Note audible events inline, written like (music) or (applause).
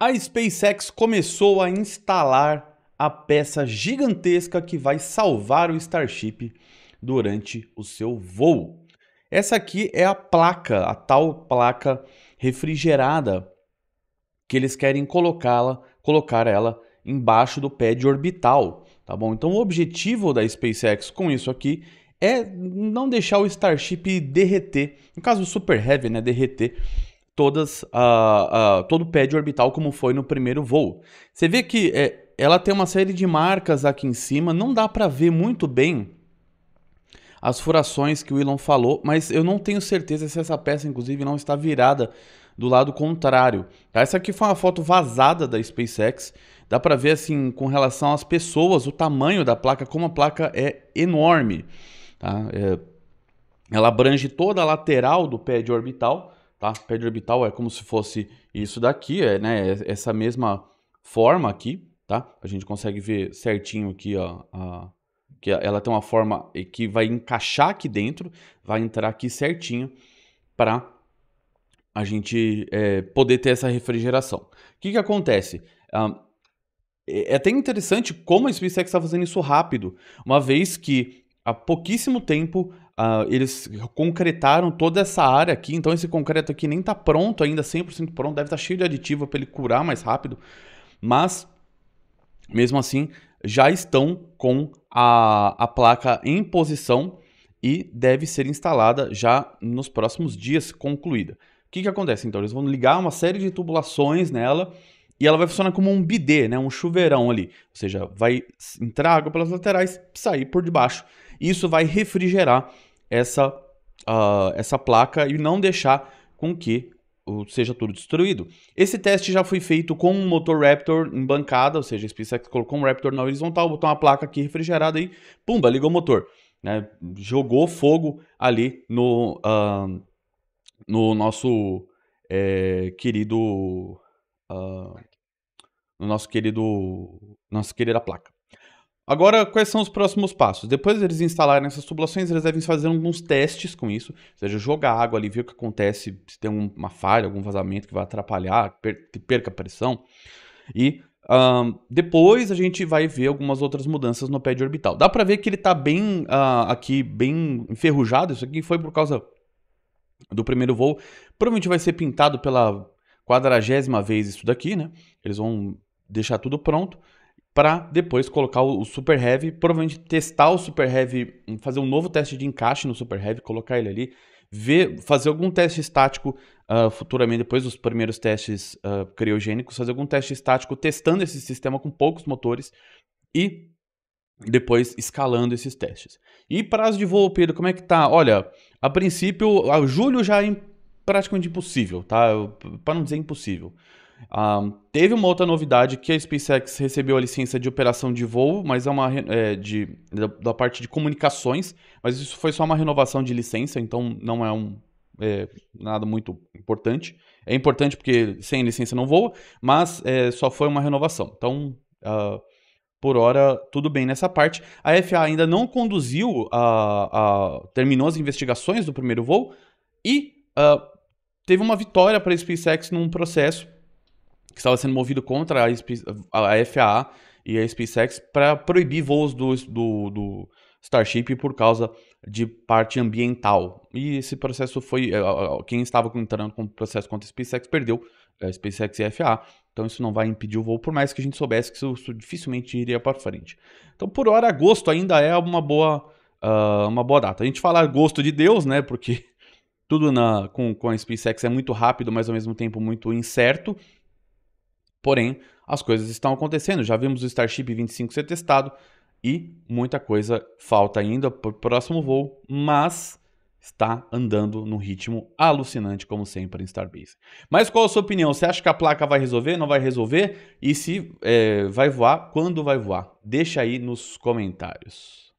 A SpaceX começou a instalar a peça gigantesca que vai salvar o Starship durante o seu voo. Essa aqui é a placa, a tal placa refrigerada que eles querem colocá-la, colocar ela embaixo do pad orbital, tá bom? Então o objetivo da SpaceX com isso aqui é não deixar o Starship derreter, no caso o Super Heavy, né, derreter todas uh, uh, todo o pad orbital como foi no primeiro voo. Você vê que é, ela tem uma série de marcas aqui em cima, não dá para ver muito bem as furações que o Elon falou, mas eu não tenho certeza se essa peça, inclusive, não está virada do lado contrário. Essa aqui foi uma foto vazada da SpaceX. Dá para ver, assim, com relação às pessoas, o tamanho da placa, como a placa é enorme. Tá? É... Ela abrange toda a lateral do pé de orbital, tá? Pedra orbital é como se fosse isso daqui, é, né? É essa mesma forma aqui, tá? A gente consegue ver certinho aqui, ó, a, que ela tem uma forma que vai encaixar aqui dentro, vai entrar aqui certinho para a gente é, poder ter essa refrigeração. O que, que acontece? Um, ah, é, é até interessante como a SpaceX está fazendo isso rápido, uma vez que há pouquíssimo tempo Uh, eles concretaram toda essa área aqui, então esse concreto aqui nem está pronto ainda, 100% pronto, deve estar tá cheio de aditivo para ele curar mais rápido, mas mesmo assim já estão com a, a placa em posição e deve ser instalada já nos próximos dias concluída. O que, que acontece então? Eles vão ligar uma série de tubulações nela e ela vai funcionar como um bidê, né? um chuveirão ali, ou seja, vai entrar água pelas laterais, sair por debaixo e isso vai refrigerar essa, uh, essa placa e não deixar com que seja tudo destruído. Esse teste já foi feito com um motor Raptor em bancada, ou seja, a SpaceX colocou um Raptor na horizontal, botou uma placa aqui refrigerada e pumba, ligou o motor. Né? Jogou fogo ali no, uh, no nosso é, querido... Uh, no nosso querido... nossa querida placa. Agora, quais são os próximos passos? Depois deles instalarem essas tubulações, eles devem fazer alguns testes com isso, ou seja, jogar água ali, ver o que acontece, se tem uma falha, algum vazamento que vai atrapalhar, que perca a pressão. E um, depois a gente vai ver algumas outras mudanças no pé de orbital. Dá para ver que ele está bem uh, aqui, bem enferrujado, isso aqui foi por causa do primeiro voo. Provavelmente vai ser pintado pela quadragésima vez isso daqui, né? Eles vão deixar tudo pronto para depois colocar o Super Heavy, provavelmente testar o Super Heavy, hum, fazer um novo teste de encaixe no Super Heavy, colocar ele ali, ver, fazer algum teste estático uh, futuramente, depois dos primeiros testes uh, criogênicos, fazer algum teste estático testando esse sistema com poucos motores e depois escalando esses testes. E prazo de voo, Pedro, como é que tá? Olha, a princípio, a julho já é praticamente impossível, tá? Para não dizer impossível. Um, ah, teve uma outra novidade que a SpaceX recebeu a licença de operação de voo, mas é uma é, de, da, da, parte de comunicações, mas isso foi só uma renovação de licença, então não é um é, nada muito importante. É importante porque sem licença não voa, mas é, só foi uma renovação. Então, uh, por hora, tudo bem nessa parte. A FAA ainda não conduziu, a, a terminou as investigações do primeiro voo e uh, teve uma vitória para a SpaceX num processo que estava sendo movido contra a, a FAA e a SpaceX para proibir voos do, do, do, Starship por causa de parte ambiental. E esse processo foi. É, quem estava entrando com o processo contra a SpaceX perdeu, a é, SpaceX e a FAA. Então isso não vai impedir o voo, por mais que a gente soubesse que isso, isso dificilmente iria para frente. Então, por hora, agosto ainda é uma boa, uh, uma boa data. A gente fala agosto de Deus, né? Porque (laughs) tudo na, com, com a SpaceX é muito rápido, mas ao mesmo tempo muito incerto. Porém, as coisas estão acontecendo. Já vimos o Starship 25 ser testado e muita coisa falta ainda para o próximo voo, mas está andando num ritmo alucinante, como sempre, em Starbase. Mas qual a sua opinião? Você acha que a placa vai resolver, não vai resolver? E se é, vai voar, quando vai voar? Deixa aí nos comentários.